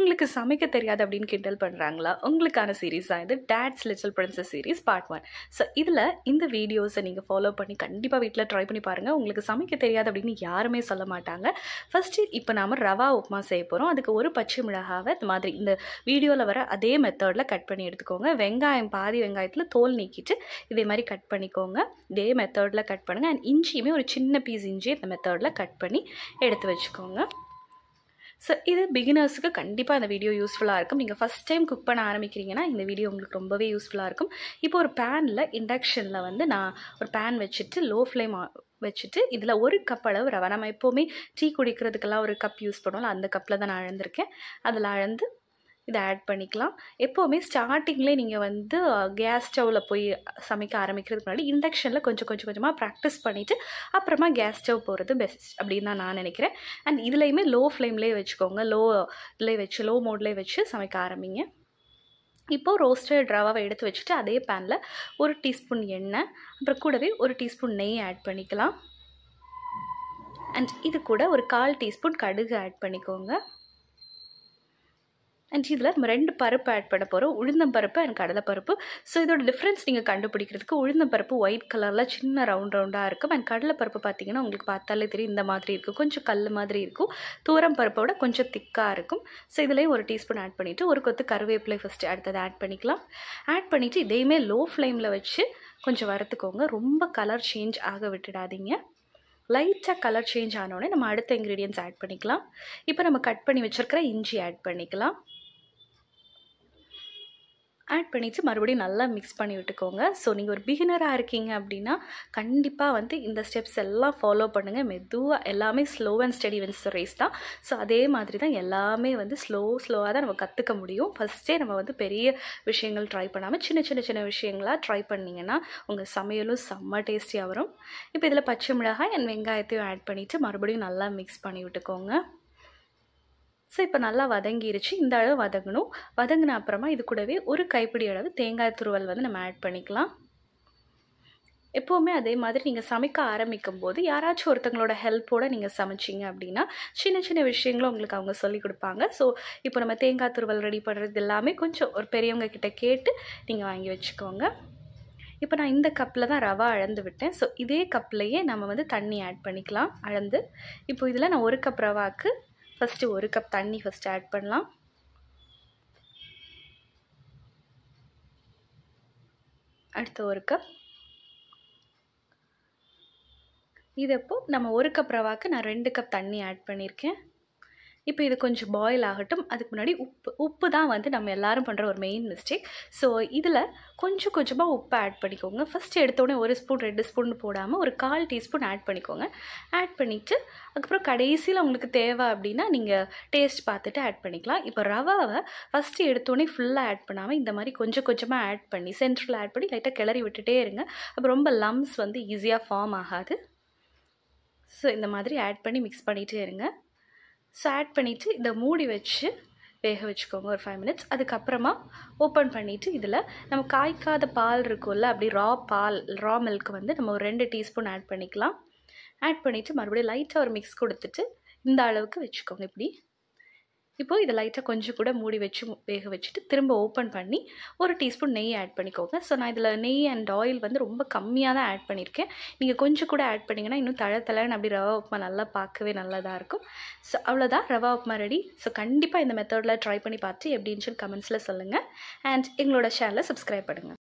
உங்களுக்கு சமைக்க தெரியாது அப்படின்னு கிண்டல் பண்ணுறாங்களா உங்களுக்கான சீரீஸ் தான் இது that's little princess series part one so இதில் இந்த வீடியோஸை நீங்கள் ஃபாலோ பண்ணி கண்டிப்பாக வீட்டில் ட்ரை பண்ணி பாருங்கள் உங்களுக்கு சமைக்க தெரியாது அப்படின்னு யாருமே சொல்ல மாட்டாங்க ஃபஸ்ட்டு இப்போ நாம் ரவா உப்புமா செய்ய போகிறோம் அதுக்கு ஒரு பச்சை மிளகாவை இந்த மாதிரி இந்த வீடியோவில் வர அதே மெத்தடில் கட் பண்ணி எடுத்துக்கோங்க வெங்காயம் பாதி வெங்காயத்தில் தோல் நீக்கிட்டு இதே மாதிரி கட் பண்ணிக்கோங்க இதே மெத்தடில் கட் பண்ணுங்கள் அண்ட் இஞ்சியுமே ஒரு சின்ன பீஸ் இஞ்சி இந்த மெத்தடில் கட் பண்ணி எடுத்து வச்சுக்கோங்க ஸோ இது பிகினர்ஸுக்கு கண்டிப்பாக இந்த வீடியோ யூஸ்ஃபுல்லாக இருக்கும் நீங்கள் ஃபஸ்ட் டைம் குக் பண்ண ஆரம்பிக்கிறீங்கன்னா இந்த வீடியோ உங்களுக்கு ரொம்பவே யூஸ்ஃபுல்லாக இருக்கும் இப்போ ஒரு பேனில் இண்டக்ஷனில் வந்து நான் ஒரு பேன் வச்சுட்டு லோ ஃப்ளேம் வச்சுட்டு இதில் ஒரு கப் அளவு ரவை நம்ம எப்போவுமே டீ குடிக்கிறதுக்கெல்லாம் ஒரு கப் யூஸ் பண்ணுவோம்ல அந்த கப்பில் தான் நான் அழந்திருக்கேன் அதில் அழந்து இதை ஆட் பண்ணிக்கலாம் எப்போவுமே ஸ்டார்டிங்லேயே நீங்கள் வந்து கேஸ் ஸ்டவ்வில் போய் சமைக்க ஆரம்பிக்கிறதுக்கு முன்னாடி இண்டக்ஷனில் கொஞ்சம் கொஞ்சம் கொஞ்சமாக ப்ராக்டிஸ் பண்ணிவிட்டு அப்புறமா கேஸ் ஸ்டவ் போகிறது பெஸ்ட் அப்படின்னு தான் நான் நினைக்கிறேன் அண்ட் இதுலேயுமே லோ ஃப்ளேம்லேயே வச்சுக்கோங்க லோ இதுலேயே வச்சு லோ மோட்லேயே வச்சு சமைக்க ஆரம்பிங்க இப்போது ரோஸ்டட் ரவாவை எடுத்து வச்சுட்டு அதே பேனில் ஒரு டீஸ்பூன் எண்ணெய் அப்புறம் கூடவே ஒரு டீஸ்பூன் நெய் ஆட் பண்ணிக்கலாம் அண்ட் இது கூட ஒரு கால் டீஸ்பூன் கடுகு ஆட் பண்ணிக்கோங்க அண்ட் இதில் நம்ம ரெண்டு பருப்பு ஆட் பண்ண போகிறோம் உளுந்தம் பருப்பு அண்ட் கடலைப்பருப்பு ஸோ இதோட டிஃப்ரென்ஸ் நீங்கள் கண்டுபிடிக்கிறதுக்கு உளுந்தம் பருப்பு ஒயிட் கலரில் சின்ன ரவுண்ட் ரவுண்டாக இருக்கும் அண்ட் கடலைப்பருப்பு பார்த்தீங்கன்னா உங்களுக்கு பார்த்தாலே தெரியும் இந்த மாதிரி இருக்கும் கொஞ்சம் கல் மாதிரி இருக்கும் தூரம் பருப்போட கொஞ்சம் திக்காக இருக்கும் ஸோ இதுலேயும் ஒரு டீஸ்பூன் ஆட் பண்ணிவிட்டு ஒரு கொத்து கருவேப்பிலை ஃபஸ்ட்டு அடுத்தது ஆட் பண்ணிக்கலாம் ஆட் பண்ணிவிட்டு இதையுமே லோ ஃப்ளேமில் வச்சு கொஞ்சம் வறுத்துக்கோங்க ரொம்ப கலர் சேஞ்ச் ஆக விட்டுடாதீங்க லைட்டாக கலர் சேஞ்ச் ஆனோடனே நம்ம அடுத்த இன்க்ரீடியன்ஸ் ஆட் பண்ணிக்கலாம் இப்போ நம்ம கட் பண்ணி வச்சுருக்கிற இஞ்சி ஆட் பண்ணிக்கலாம் ஆட் பண்ணிச்சு மறுபடியும் நல்லா மிக்ஸ் பண்ணி விட்டுக்கோங்க ஸோ நீங்கள் ஒரு பிகினராக இருக்கீங்க அப்படின்னா கண்டிப்பாக வந்து இந்த ஸ்டெப்ஸ் எல்லாம் ஃபாலோ பண்ணுங்கள் மெதுவாக எல்லாமே slow and steady wins race தான் ஸோ அதே மாதிரி தான் எல்லாமே வந்து ஸ்லோ ஸ்லோவாக தான் நம்ம கற்றுக்க முடியும் ஃபஸ்ட்டே நம்ம வந்து பெரிய விஷயங்கள் ட்ரை பண்ணாமல் சின்ன சின்ன சின்ன விஷயங்களாக ட்ரை பண்ணிங்கன்னா உங்கள் சமையலும் செம்ம டேஸ்டியாக வரும் இப்போ இதில் பச்சை மிளகாய் என் வெங்காயத்தையும் ஆட் பண்ணிவிட்டு மறுபடியும் நல்லா மிக்ஸ் பண்ணி விட்டுக்கோங்க ஸோ இப்போ நல்லா வதங்கிருச்சு இந்த அளவு வதங்கணும் வதங்கின அப்புறமா இது கூடவே ஒரு கைப்பிடி அளவு தேங்காய் துருவல் வந்து நம்ம ஆட் பண்ணிக்கலாம் எப்போவுமே அதே மாதிரி நீங்கள் சமைக்க ஆரம்பிக்கும் போது யாராச்சும் ஒருத்தங்களோட ஹெல்ப்போடு நீங்கள் சமைச்சிங்க அப்படின்னா சின்ன சின்ன விஷயங்களும் உங்களுக்கு அவங்க சொல்லிக் கொடுப்பாங்க ஸோ இப்போ நம்ம தேங்காய் துருவல் ரெடி பண்ணுறது எல்லாமே கொஞ்சம் ஒரு பெரியவங்க கிட்ட கேட்டு நீங்கள் வாங்கி வச்சுக்கோங்க இப்போ நான் இந்த கப்பில் தான் ரவா அளந்து விட்டேன் ஸோ இதே கப்லேயே நம்ம வந்து தண்ணி ஆட் பண்ணிக்கலாம் அளந்து இப்போ இதில் நான் ஒரு கப் ரவாக்கு ஃபஸ்ட்டு ஒரு கப் தண்ணி ஃபஸ்ட்டு ஆட் பண்ணலாம் அடுத்து ஒரு கப் இது எப்போ நம்ம ஒரு கப் ரவாக்கு நான் ரெண்டு கப் தண்ணி ஆட் பண்ணியிருக்கேன் இப்போ இது கொஞ்சம் பாயில் ஆகட்டும் அதுக்கு முன்னாடி உப்பு உப்பு தான் வந்து நம்ம எல்லோரும் பண்ணுற ஒரு மெயின் மிஸ்டேக் ஸோ இதில் கொஞ்சம் கொஞ்சமாக உப்பு ஆட் பண்ணிக்கோங்க ஃபஸ்ட்டு எடுத்தோடனே ஒரு ஸ்பூன் ரெண்டு ஸ்பூன் போடாமல் ஒரு கால் டீஸ்பூன் ஆட் பண்ணிக்கோங்க ஆட் பண்ணிவிட்டு அதுக்கப்புறம் கடைசியில் உங்களுக்கு தேவை அப்படின்னா நீங்கள் டேஸ்ட் பார்த்துட்டு ஆட் பண்ணிக்கலாம் இப்போ ரவாவை ஃபஸ்ட்டு எடுத்தோடனே ஃபுல்லாக ஆட் பண்ணாமல் இந்த மாதிரி கொஞ்சம் கொஞ்சமாக ஆட் பண்ணி சென்ட்ரில் ஆட் பண்ணி லைட்டாக கிளறி விட்டுட்டே இருங்க அப்போ ரொம்ப லம்ஸ் வந்து ஈஸியாக ஃபார்ம் ஆகாது ஸோ இந்த மாதிரி ஆட் பண்ணி மிக்ஸ் பண்ணிகிட்டே இருங்க ஸோ ஆட் பண்ணிவிட்டு இதை மூடி வச்சு வேக வச்சுக்கோங்க ஒரு ஃபைவ் மினிட்ஸ் அதுக்கப்புறமா ஓப்பன் பண்ணிவிட்டு இதில் நம்ம காய்க்காத பால் இருக்கும்ல அப்படி ரா பால் ரா மில்க் வந்து நம்ம ஒரு ரெண்டு டீஸ்பூன் ஆட் பண்ணிக்கலாம் ஆட் பண்ணிவிட்டு மறுபடியும் லைட்டாக ஒரு மிக்ஸ் கொடுத்துட்டு இந்த அளவுக்கு வச்சுக்கோங்க இப்படி இப்போது இதை லைட்டாக கொஞ்சம் கூட மூடி வச்சு வேக வச்சுட்டு திரும்ப ஓப்பன் பண்ணி ஒரு டீஸ்பூன் நெய் ஆட் பண்ணிக்கோங்க ஸோ நான் இதில் நெய் அண்ட் ஆயில் வந்து ரொம்ப கம்மியாக தான் ஆட் பண்ணியிருக்கேன் நீங்கள் கொஞ்சம் கூட ஆட் பண்ணிங்கன்னா இன்னும் தழை தழன்னு அப்படி ரவா உப்புமா நல்லா பார்க்கவே நல்லதாக இருக்கும் ஸோ அவ்வளோதான் ரவா உப்புமா ரெடி ஸோ கண்டிப்பாக இந்த மெத்தடில் ட்ரை பண்ணி பார்த்து எப்படின்னு சொல்லி கமெண்ட்ஸில் சொல்லுங்கள் அண்ட் எங்களோட சேனலை சப்ஸ்கிரைப் பண்ணுங்கள்